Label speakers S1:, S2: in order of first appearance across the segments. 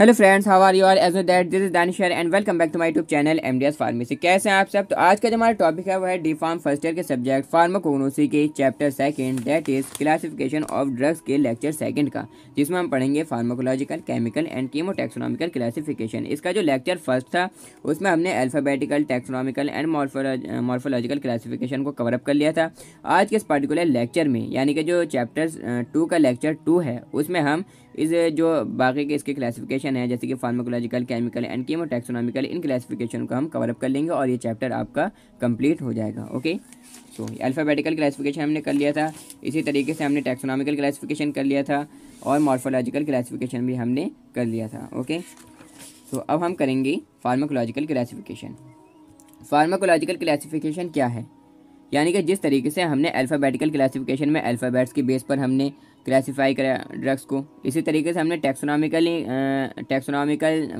S1: Hello friends how are you are as that this is Danish and welcome back to my YouTube channel M D S pharmacy कैसे हैं आप सब तो आज का जो हमारा टॉपिक है वो है डी फार्म फर्स्ट ईयर के सब्जेक्ट फार्माकोनोसी के chapter second that is classification of drugs के लेक्चर सेकंड का जिसमें हम पढ़ेंगे pharmacological chemical and chemotaxonomical classification इसका जो लेक्चर फर्स्ट था उसमें हमने alphabetical taxonomical and morphological classification को कवरअप कर लिया था आज के इस पर्टिकुलर लेक्चर में यानी कि जो चैप्टर टू का लेक्चर टू है उसमें हम इस जो बाकी के इसके क्लासीफिकेशन क्लासिफिकेशन है जैसे कि pharmacological chemical and chemotaxonomical इन क्लासिफिकेशन को हम कवरअप कर लेंगे और ये चैप्टर आपका कंप्लीट हो जाएगा ओके सो अल्फ़ाबेटिकल क्लासिफिकेशन हमने कर लिया था इसी तरीके से हमने टेक्सोनॉमिकल क्लासिफिकेशन कर लिया था और मॉर्फोलॉजिकल क्लासिफिकेशन भी हमने कर लिया था ओके सो अब हम करेंगे फार्माकोलॉजिकल क्लासिफिकेशन फार्माकोलॉजिकल क्लासिफिकेशन क्या है यानी कि जिस तरीके से हमने अल्फ़ाबेटिकल क्लासिफिकेशन में अल्फ़ाबेट्स के बेस पर हमने क्लासीफाई करा ड्रग्स को इसी तरीके से हमने टेक्सोनॉमिकली टेक्सोनॉमिकल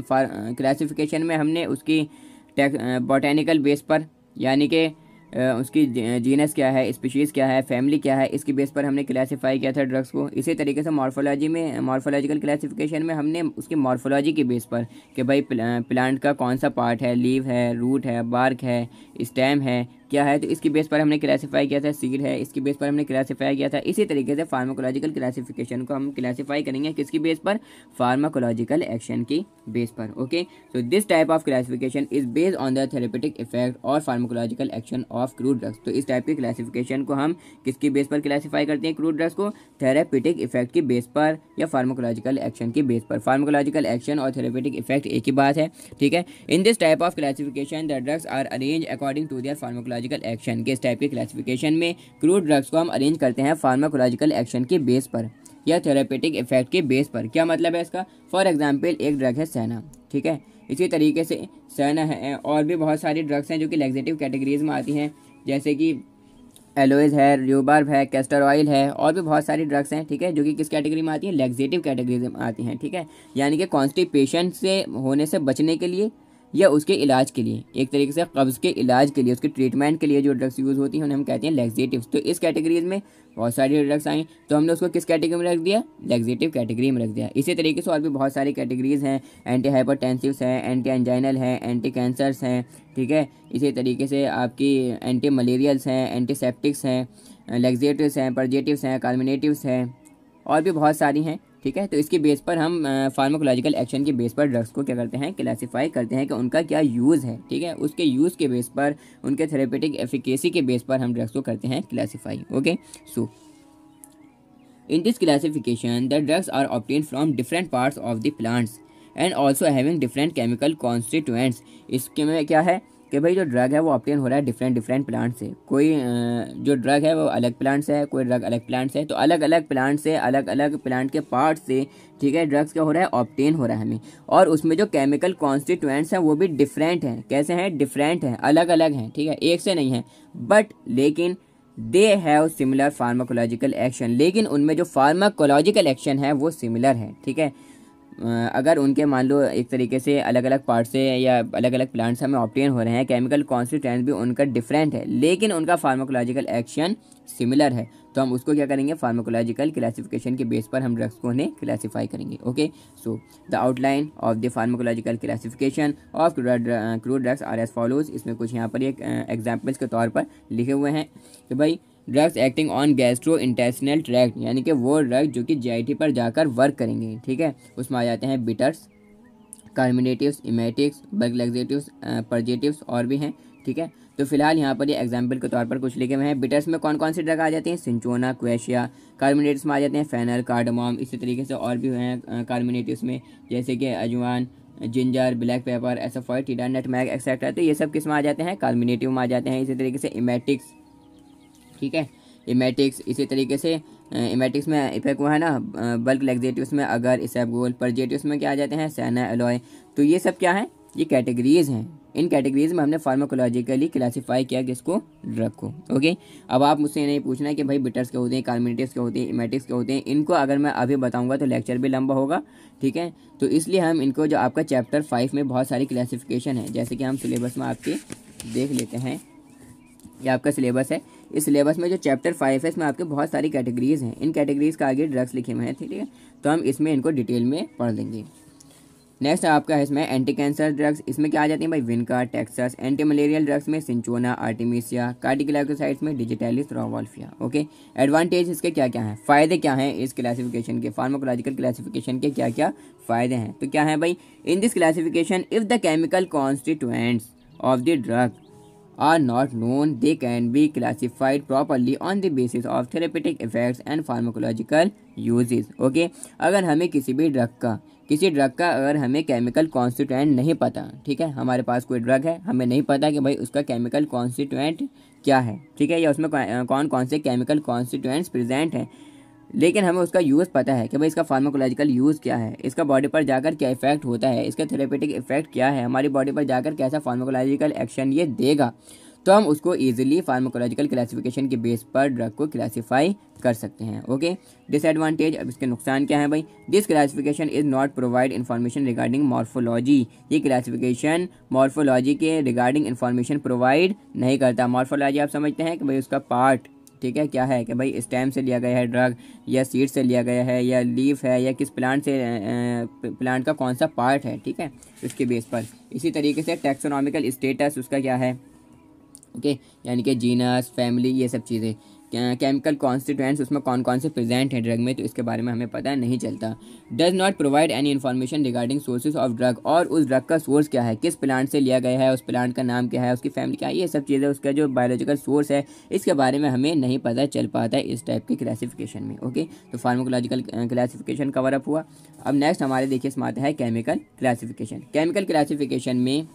S1: क्लासिफिकेशन में हमने उसकी बॉटेनिकल बेस पर यानी कि उसकी जीनस क्या है स्पीशीज़ क्या है फैमिली क्या है इसके बेस पर हमने क्लासिफाई किया था ड्रग्स को इसी तरीके से मॉर्फोलॉजी में मॉर्फोलॉजिकल क्लासिफिकेशन में हमने उसकी मॉर्फोलॉजी के बेस पर कि भाई प्लांट का कौन सा पार्ट है लीव है रूट है बार्क है स्टेम है क्या है तो इसके बेस पर हमने क्लासीफाई किया था सीड है इसके बेस पर हमने क्लासीफाई किया था इसी तरीके से फार्माकोलॉजिकल क्लासीफिकेशन को हम क्लासीफाई करेंगे किसके बेस पर फार्माकोलॉजिकल एक्शन की बेस पर okay so this type of classification is based on the therapeutic effect और pharmacological action of crude drugs तो इस टाइप के क्लासीफिकेशन को हम किसके बेस पर क्लासीफाई करते हैं क्रूड ड्रग्स को थेरेपेटिक इफेक्ट के बेस पर या फार्माकोलॉजिकल एक्शन के बेस पर फार्माकोलॉजिकल एक्शन और थेरेपेटिक इफेक्ट एक ही बात है ठीक है in this type of classification the drugs are arrange according to their pharmacological pharmacological action के इस टाइप के क्लासिफिकेशन में क्रूड ड्रग्स को हम अरेंज करते हैं फार्माकोलॉजिकल एक्शन के बेस पर या थेरापेटिक इफेक्ट के बेस पर क्या मतलब है इसका फॉर एग्जाम्पल एक ड्रग है सैना ठीक है इसी तरीके से सैना है और भी बहुत सारी ड्रग्स हैं जो कि लेग्जेटिव कैटेगरीज में आती हैं जैसे कि एलोइज है र्यूबार्ब है कैस्टर ऑयल है और भी बहुत सारी ड्रग्स हैं ठीक है जो कि किस कैटेगरी में आती हैं लेग्जेटिव कैटेगरीज में आती हैं ठीक है यानी कि कॉन्स्टिपेशन से होने से बचने के लिए या उसके इलाज के लिए एक तरीके से कब्ज़ के इलाज के लिए उसके ट्रीटमेंट के लिए जो ड्रग्स यूज़ होती हैं उन्हें हम कहते हैं लेग्जेटिव्स तो इस कैटेगरीज में बहुत सारी ड्रग्स आई तो हमने उसको किस कैटेगरी में रख दिया लेग्जेटिव कैटेगरी में रख दिया इसी तरीके से और भी बहुत सारी कैटेगरीज हैं एंटी हाइपरटेंसिव्स हैं एंटी एंजाइनल हैं एंटी कैंसर्स हैं ठीक है इसी तरीके से आपकी एंटी मलेरियल्स हैं एंटीसेप्टिक्स हैं लेग्जेटिव्स हैं परजेटिव्स हैं कार्मिनेटिव हैं और भी बहुत सारी हैं ठीक है तो इसके बेस पर हम फार्माकोलॉजिकल एक्शन के बेस पर ड्रग्स को क्या करते हैं क्लासीफाई करते हैं कि उनका क्या यूज़ है ठीक है उसके यूज़ के बेस पर उनके थेरेपेटिक एफिकेसी के बेस पर हम ड्रग्स को करते हैं classify okay so in this classification the drugs are obtain from different parts of the plants and also having different chemical constituents इसके में क्या है कि भाई जो ड्रग है वो ऑप्टेन हो रहा है डिफरेंट डिफरेंट प्लांट से कोई जो ड्रग है वो अलग प्लांट से है कोई ड्रग अलग प्लांट से है तो अलग अलग प्लांट से अलग अलग प्लांट के पार्ट से ठीक है ड्रग्स क्या हो रहा है ऑप्टेन हो रहा है हमें और उसमें जो केमिकल कॉन्स्टिट्यूएंट्स हैं वो भी डिफरेंट हैं कैसे हैं डिफरेंट हैं अलग अलग हैं ठीक है एक से नहीं है बट लेकिन they have similar pharmacological action लेकिन उनमें जो फार्माकोलॉजिकल एक्शन है वो सिमिलर है ठीक है अगर उनके मान लो एक तरीके से अलग अलग पार्ट से या अलग अलग से हमें ऑप्टेन हो रहे हैं केमिकल कॉन्स्टिटेंट भी उनका डिफरेंट है लेकिन उनका फार्माकोलॉजिकल एक्शन सिमिलर है तो हम उसको क्या करेंगे फार्माकोलॉजिकल क्लासिफिकेशन के बेस पर हम ड्रग्स को उन्हें क्लासीफाई करेंगे okay so the outline of the pharmacological classification of crude drugs are as follows इसमें कुछ यहाँ पर एक एग्जाम्पल्स के तौर पर लिखे हुए हैं कि भाई drugs acting on gastro intestinal tract यानी कि वो ड्रग जो कि जी पर जाकर वर्क करेंगे ठीक है उसमें आ जाते हैं बिटर्स कार्मिनेटिव इमेटिक्स बर्गलेक्जेटिव्स परजेटिव्स और भी हैं ठीक है तो फिलहाल यहाँ पर ये एग्जाम्पल के तौर पर कुछ लिखे हुए हैं बिटर्स में कौन कौन सी ड्रग आ जाती हैं सिंचोना क्वेशिया कार्मिनेट्स में आ जाते हैं फैनल कार्डमाम इसी तरीके से और भी हैं कार्बोनेटिव्स में जैसे कि ajwain ginger black pepper asafoetida मैग एक्सेट्रा तो ये सब किस में आ जाते हैं कार्मिनेटिव में आ जाते हैं इसी तरीके से इमेटिक्स ठीक है इमेटिक्स इसी तरीके से इमेटिक्स में इफेक्ट वो है ना बल्क लेगजेटिव में अगर इसबगोल परजेटिव्स में क्या आ जाते हैं सैना एलॉय तो ये सब क्या है ये कैटेगरीज हैं इन कैटेगरीज में हमने फार्माकोलॉजिकली क्लासिफाई किया कि इसको ड्रग को ओके अब आप मुझसे नहीं पूछना कि भाई बिटर्स के होते हैं कार्मेटिक्स के होते हैं इमेटिक्स के होते हैं इनको अगर मैं अभी बताऊंगा तो लेक्चर भी लंबा होगा ठीक है तो इसलिए हम इनको जो आपका चैप्टर फाइव में बहुत सारी क्लासीफिकेशन है जैसे कि हम सिलेबस में आपके देख लेते हैं ये आपका सिलेबस है इस सिलेबस में जो चैप्टर फाइव है इसमें आपके बहुत सारी कैटेगरीज हैं इन कैटेगरीज का आगे ड्रग्स लिखे हुए हैं ठीक है तो हम इसमें इनको डिटेल में पढ़ लेंगे नेक्स्ट आपका है इसमें एंटी कैंसर ड्रग्स इसमें क्या आ जाती है भाई vinca taxus anti malarial drugs में सिंचोना आर्टिमिसिया कार्टिकलाइकोसाइड्स में डिजिटेलिस रोवाल्फिया ओके एडवांटेज इसके क्या क्या हैं फ़ायदे क्या हैं इस क्लासिफिकेशन के फार्माकोलॉजिकल क्लासिफिकेशन के क्या क्या फ़ायदे हैं तो क्या है भाई in this classification if the chemical constituents of the drug are not known they can be classified properly on the basis of therapeutic effects and pharmacological uses. Okay अगर हमें किसी भी ड्रग का किसी ड्रग का अगर हमें केमिकल कॉन्स्टिट्यूएंट नहीं पता ठीक है हमारे पास कोई ड्रग है हमें नहीं पता कि भाई उसका केमिकल कॉन्स्टिट्यूएंट क्या है ठीक है या उसमें कौन कौन से केमिकल कॉन्स्टिट्यूएंट्स प्रेजेंट हैं लेकिन हमें उसका यूज़ पता है कि भाई इसका फार्माकोलॉजिकल यूज़ क्या है इसका बॉडी पर जाकर क्या इफेक्ट होता है इसका थेरेपेटिक इफेक्ट क्या है हमारी बॉडी पर जाकर कैसा फार्माकोलॉजिकल एक्शन ये देगा तो हम उसको ईजिली फार्माकोलॉजिकल क्लासिफिकेशन के बेस पर ड्रग को क्लासीफाई कर सकते हैं ओके डिसएडवांटेज अब इसके नुकसान क्या है भाई this classification is not provide information regarding morphology ये क्लासिफिकेशन मॉर्फोलॉजी के रिगार्डिंग इन्फॉर्मेशन प्रोवाइड नहीं करता मॉर्फोलॉजी आप समझते हैं कि भाई उसका पार्ट ठीक है क्या है कि भाई स्टेम से लिया गया है ड्रग या सीड से लिया गया है या लीफ है या किस प्लांट से प्लांट का कौन सा पार्ट है ठीक है उसके बेस पर इसी तरीके से टेक्सोनॉमिकल स्टेटस उसका क्या है ओके okay? यानी कि जीनस फैमिली ये सब चीज़ें केमिकल कॉन्स्टिटेंट्स उसमें कौन कौन से प्रेजेंट हैं ड्रग में तो इसके बारे में हमें पता नहीं चलता does not provide any information regarding sources of drug और उस ड्रग का सोर्स क्या है किस प्लांट से लिया गया है उस प्लांट का नाम क्या है उसकी फैमिली क्या है ये सब चीज़ें उसका जो बायोलॉजिकल सोर्स है इसके बारे में हमें नहीं पता चल पाता है इस टाइप के क्लासीफिकेशन में ओके तो फार्मोकोलॉजिकल क्लासीफिकेशन कवर अप हुआ अब नेक्स्ट हमारे देखिए इसमें आता है केमिकल क्लासीफिकेशन केमिकल क्लासीफिकेशन में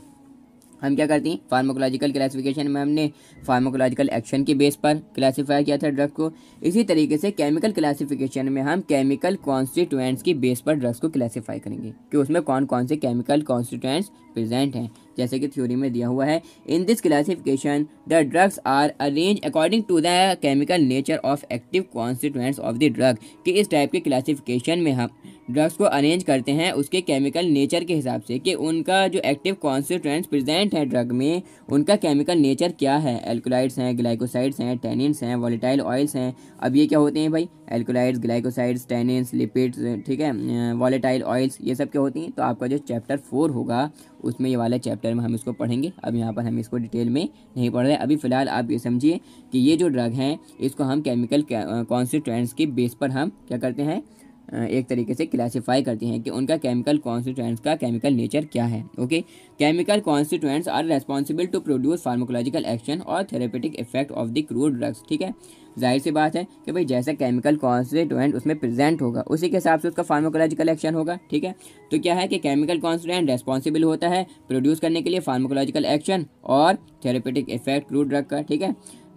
S1: हम क्या करते हैं फार्माकोलॉजिकल क्लासिफिकेशन में हमने फार्माकोलॉजिकल एक्शन के बेस पर क्लासिफाई किया था ड्रग्स को इसी तरीके से केमिकल क्लासिफिकेशन में हम केमिकल कॉन्स्टिट्यूएंट्स की बेस पर ड्रग्स को क्लासिफाई करेंगे कि उसमें कौन कौन से केमिकल कॉन्स्टिट्यूएंट्स प्रेजेंट हैं जैसे कि थ्योरी में दिया हुआ है in this classification the drugs are arrange according to the chemical nature of active constituents of the drug कि इस टाइप के क्लासिफिकेशन में हम ड्रग्स को अरेंज करते हैं उसके केमिकल नेचर के हिसाब से कि उनका जो एक्टिव कॉन्स्टिट्यूएंट्स प्रेजेंट है ड्रग में उनका केमिकल नेचर क्या है एल्कोलाइड्स हैं ग्लाइकोसाइड्स हैं टेनिन्स हैं वॉलीटाइल ऑयल्स हैं अब ये क्या होते हैं भाई एल्कोलाइड्स ग्लाइकोसाइड्स टेनिन्स लिपिड्स ठीक है वॉलीटाइल अं, ऑयल्स ये सब क्या होती हैं तो आपका जो चैप्टर फोर होगा उसमें ये वाला चैप्टर में हम इसको पढ़ेंगे अब यहाँ पर हम इसको डिटेल में नहीं पढ़ रहे अभी फ़िलहाल आप ये समझिए कि ये जो ड्रग हैं इसको हम केमिकल कॉन्सिटेंट्स अं, के बेस पर हम क्या करते हैं एक तरीके से क्लासिफाई करती हैं कि उनका केमिकल कॉन्स्टिट्यूएंट्स का केमिकल नेचर क्या है okay chemical constituents are responsible to produce pharmacological action और therapeutic effect of the crude drugs ठीक है जाहिर सी बात है कि भाई जैसा केमिकल कॉन्स्टिट्यूएंट उसमें प्रेजेंट होगा उसी के हिसाब से उसका फार्माकोलॉजिकल एक्शन होगा ठीक है तो क्या है कि केमिकल कॉन्स्टिट्यूएंट रेस्पॉन्सिबल होता है प्रोड्यूस करने के लिए फार्माकोलॉजिकल एक्शन और थेरेपेटिक इफेक्ट क्रूड ड्रग का ठीक है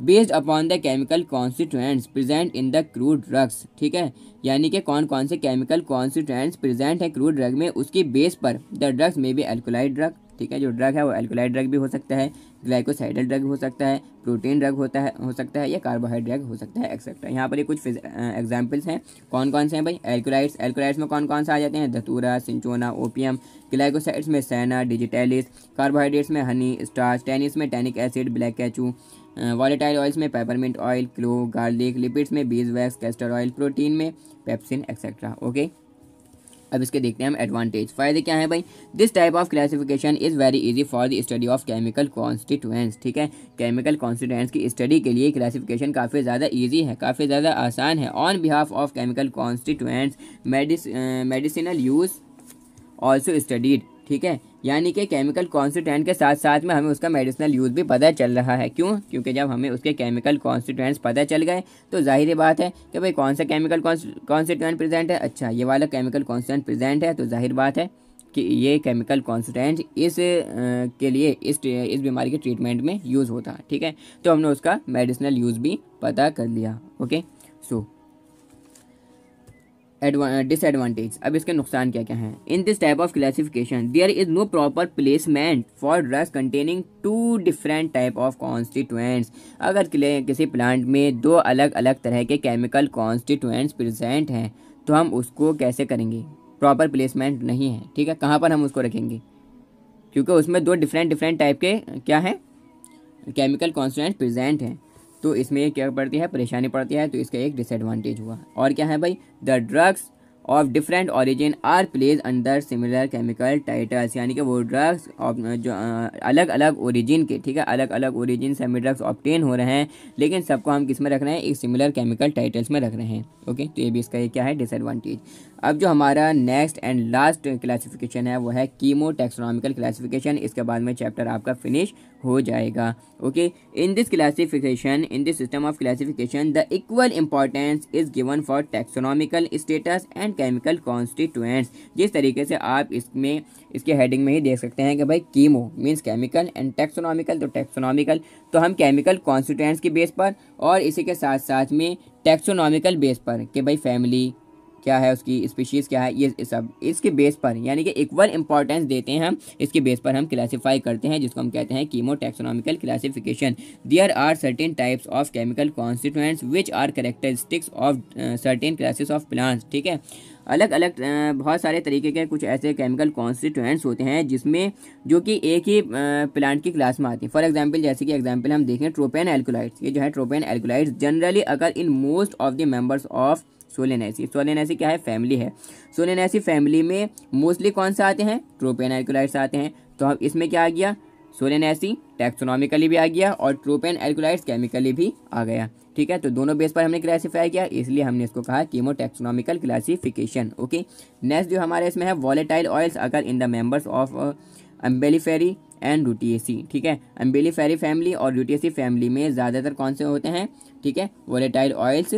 S1: based upon the chemical constituents present in the crude drugs ठीक है यानी कि कौन कौन से केमिकल कॉन्स्टिट्यूएंट्स प्रेजेंट है क्रूड ड्रग में उसकी बेस पर द ड्रग्स में बी एल्कोलाइड ड्रग ठीक है जो ड्रग है वो एल्कोलाइड ड्रग भी हो सकता है ग्लाइकोसाइडल ड्रग हो सकता है प्रोटीन ड्रग होता है हो सकता है या कार्बोहाइड हो सकता है एक्सेट्रा यहाँ पर ये कुछ एग्जाम्पल्स हैं कौन कौन से हैं भाई एल्कोलाइड्स एल्कोलाइड्स में कौन कौन से आ जाते हैं धतूरा सिंचोना ओपियम ग्लाइकोसाइड्स में सैना डिजिटेलिस कार्बोहाइड्रेट्स में हनी स्टार्च टेनिस में tannic acid black catechu volatile oils में peppermint oil clove garlic lipids में beeswax castor oil protein में पेप्सिन एक्सेट्रा ओके अब इसके देखते हैं हम एडवांटेज फ़ायदे क्या है भाई this type of classification is very easy for the study of chemical constituents ठीक है केमिकल कॉन्स्टिट्यूएंट्स की स्टडी के लिए क्लासिफिकेशन काफ़ी ज़्यादा इजी है काफ़ी ज़्यादा आसान है on behalf of chemical constituents medicinal use also studied ठीक है यानी कि केमिकल कॉन्सिटेंट के साथ साथ में हमें उसका मेडिसिनल यूज़ भी पता चल रहा है क्यों क्योंकि जब हमें उसके केमिकल कॉन्सिटेंट्स पता चल गए तो जाहिर बात है कि भाई कौन सा केमिकल कॉन्सिटेंट प्रेजेंट है अच्छा ये वाला केमिकल कॉन्सिटेंट प्रेजेंट है तो जाहिर बात है कि ये केमिकल कॉन्सिटेंट इस आ, के लिए इस इस बीमारी के ट्रीटमेंट में यूज़ होता है ठीक है तो हमने उसका मेडिसिनल यूज़ भी पता कर लिया ओके डिसएडवांटेज uh, अब इसके नुकसान क्या क्या हैं in this type of classification there is no proper placement for drugs containing two different type of constituents अगर किसी प्लांट में दो अलग अलग तरह के केमिकल कॉन्स्टिट्यूएंट्स प्रेजेंट हैं तो हम उसको कैसे करेंगे प्रॉपर प्लेसमेंट नहीं है ठीक है कहाँ पर हम उसको रखेंगे क्योंकि उसमें दो डिफरेंट डिफरेंट टाइप के क्या हैं केमिकल कॉन्स्टिट्यूएंट प्रेजेंट हैं तो इसमें क्या पड़ती है परेशानी पड़ती है तो इसका एक डिसएडवांटेज हुआ और क्या है भाई the drugs of different origin are placed under similar chemical titles यानी कि वो ड्रग्स जो अलग अलग ओरिजिन के ठीक है अलग अलग ओरिजिन से हमें ड्रग्स ऑप्टेन हो रहे हैं लेकिन सबको हम किस में रख रहे हैं एक सिमिलर केमिकल टाइटल्स में रख रहे हैं ओके तो ये भी इसका ये क्या है डिसएडवांटेज अब जो हमारा नेक्स्ट एंड लास्ट क्लासिफिकेशन है वो है कीमो टेक्सोनॉमिकल क्लासिफिकेशन इसके बाद में चैप्टर आपका फिनिश हो जाएगा okay in this classification in this system of classification the equal importance is given for taxonomical status and chemical constituents जिस तरीके से आप इसमें इसके हेडिंग में ही देख सकते हैं कि भाई chemo means chemical and taxonomical तो टेक्सोनॉमिकल तो हम केमिकल कॉन्स्टिट्यूएंट्स के बेस पर और इसी के साथ साथ में टेक्सोनॉमिकल बेस पर कि भाई फैमिली क्या है उसकी स्पीशीज़ क्या है ये सब इसके बेस पर यानी कि इक्वल इंपॉर्टेंस देते हैं हम इसके बेस पर हम क्लासीफाई करते हैं जिसको हम कहते हैं chemo taxonomical classification there are certain types of chemical constituents which are characteristics of certain classes of plants ठीक है अलग अलग बहुत सारे तरीके के कुछ ऐसे केमिकल कॉन्स्टिट्यूएंट्स होते हैं जिसमें जो कि एक ही प्लांट की क्लास में आती हैं फॉर एग्जांपल जैसे कि एग्जांपल हम देखें ट्रोपेन एल्कोलाइड्स ये जो है ट्रोपेन एल्कोलाइड्स जनरली अगर in most of the members of solanaceae solanaceae क्या है फैमिली है सोलेनासी फैमिली में मोस्टली कौन से आते हैं ट्रोपेनाइकुलाइट्स आते हैं तो अब इसमें क्या आ गया सोलेनासी टैक्सोनॉमिकली भी आ गया और ट्रोपेन एल्कोलाइट्स केमिकली भी आ गया ठीक है तो दोनों बेस पर हमने क्लासीफाई किया इसलिए हमने इसको कहा chemo taxonomical classification okay next जो हमारे इसमें है वॉलेटाइल ऑयल्स अगर in the members of umbelliferae and rutaceae ठीक है अम्बेलीफेरी फैमिली और रूटीएसी फैमिली में ज़्यादातर कौन से होते हैं ठीक है वॉलेटाइल ऑयल्स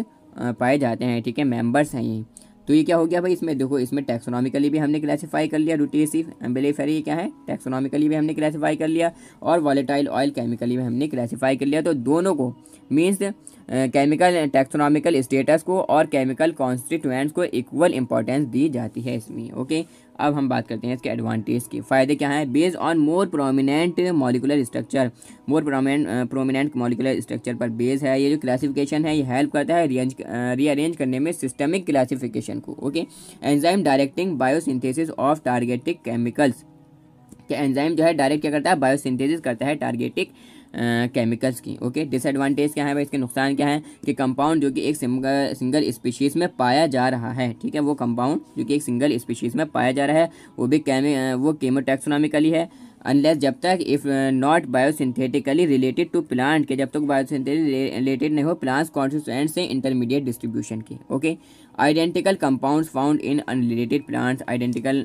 S1: पाए जाते हैं ठीक है मेम्बर्स हैं ये तो ये क्या हो गया भाई इसमें देखो इसमें टेक्सोनॉमिकली भी हमने क्लासीफाई कर लिया रूटेसिव एम्बेलीफेरी ये क्या है टेक्सोनॉमिकली भी हमने क्लासीफाई कर लिया और वॉलेटाइल ऑयल केमिकली भी हमने क्लासीफाई कर लिया तो दोनों को मीन्स केमिकल टेक्सोनॉमिकल स्टेटस को और केमिकल कॉन्स्टिटेंट्स को इक्वल इंपॉर्टेंस दी जाती है इसमें ओके अब हम बात करते हैं इसके एडवांटेज के फ़ायदे क्या हैं based on more prominent molecular structure more prominent prominent molecular structure पर बेस है ये जो क्लासिफिकेशन है ये हेल्प करता है रियंज रीअरेंज करने में सिस्टमिक क्लासिफिकेशन को okay enzyme directing biosynthesis of targeted chemicals के एंजाइम जो है डायरेक्ट क्या करता है बायोसिंथेसिस करता है टारगेटिक केमिकल्स की ओके डिसएडवांटेज क्या है भाई इसके नुकसान क्या है कि कंपाउंड जो कि एक सिंगल सिंगल स्पीशीज़ में पाया जा रहा है ठीक है वो कंपाउंड जो कि एक सिंगल स्पीशीज़ में पाया जा रहा है वो भी केमी वो केमोटेक्सोनॉमिकली है अनलेस जब तक if not biosynthetically related to plant के जब तक बायोसिंथेटिक रिलेटेड नहीं हो प्लांट्स कॉन्स्टिट्यूएंट्स से इंटरमीडिएट डिस्ट्रीब्यूशन के okay identical compounds found in unrelated plants identical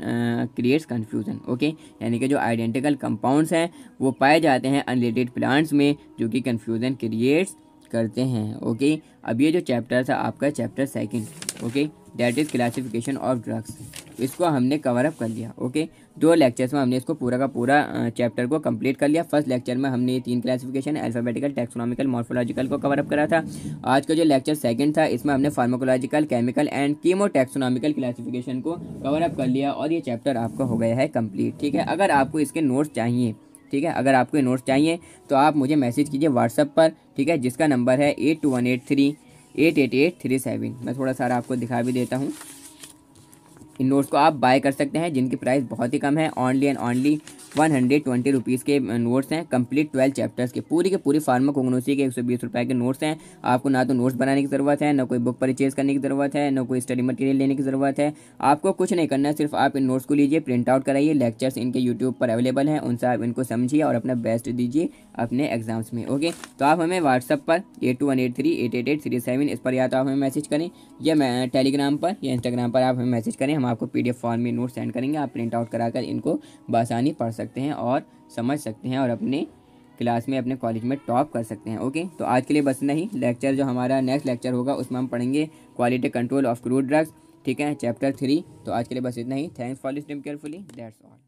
S1: creates confusion okay यानी कि जो आइडेंटिकल कंपाउंड्स हैं वो पाए जाते हैं अनरिलेटेड प्लांट्स में जो कि कन्फ्यूज़न क्रिएट्स करते हैं ओके अब ये जो चैप्टर था आपका chapter second okay that is classification of drugs इसको हमने कवर अप कर लिया ओके दो लेक्चर्स में हमने इसको पूरा का पूरा चैप्टर को कंप्लीट कर लिया फर्स्ट लेक्चर में हमने ये तीन क्लासिफिकेशन अल्फाबेटिकल टेक्सोनॉमिकल मॉर्फोलॉजिकल को कवर अप करा था आज का जो लेक्चर सेकंड था इसमें हमने pharmacological chemical and chemo taxonomical classification को कवर अप कर लिया और ये चैप्टर आपका हो गया है कम्प्लीट ठीक है अगर आपको इसके नोट्स चाहिए ठीक है अगर आपको नोट्स चाहिए तो आप मुझे मैसेज कीजिए व्हाट्सअप पर ठीक है जिसका नंबर है eight two one eight three eight eight eight three seven मैं थोड़ा सारा आपको दिखा भी देता हूँ इन नोट्स को आप बाय कर सकते हैं जिनकी प्राइस बहुत ही कम है only and only one hundred twenty rupees के नोट्स हैं कंप्लीट ट्वेल्व चैप्टर्स के पूरी के पूरी फार्माकोग्नोसी के एक सौ बीस रुपये के नोट्स हैं आपको ना तो नोट्स बनाने की ज़रूरत है ना कोई बुक परचेज करने की ज़रूरत है ना कोई स्टडी मटेरियल लेने की ज़रूरत है आपको कुछ नहीं करना है सिर्फ आप इन नोट्स को लीजिए प्रिंट आउट कराइए लेक्चर्स इनके यूट्यूब पर अवेलेबल हैं उनसे आप इनको समझिए और अपना बेस्ट दीजिए अपने एग्जाम्स में ओके तो आप हमें व्हाट्सअप पर eight two one eight three eight eight eight three seven इस पर या तो आप हमें मैसेज करें या मैं टेलीग्राम पर या इंस्टाग्राम पर आप हमें मैसेज करें हम आपको पी डी एफ फॉर्म में नोट सेंड करेंगे आप प्रिंट आउट कराकर इनको बसानी पढ़ सकते सकते हैं और समझ सकते हैं और अपने क्लास में अपने कॉलेज में टॉप कर सकते हैं ओके तो आज के लिए बस नहीं लेक्चर जो हमारा नेक्स्ट लेक्चर होगा उसमें हम पढ़ेंगे quality control of crude drugs ठीक है चैप्टर थ्री तो आज के लिए बस इतना ही thanks for listening carefully that's all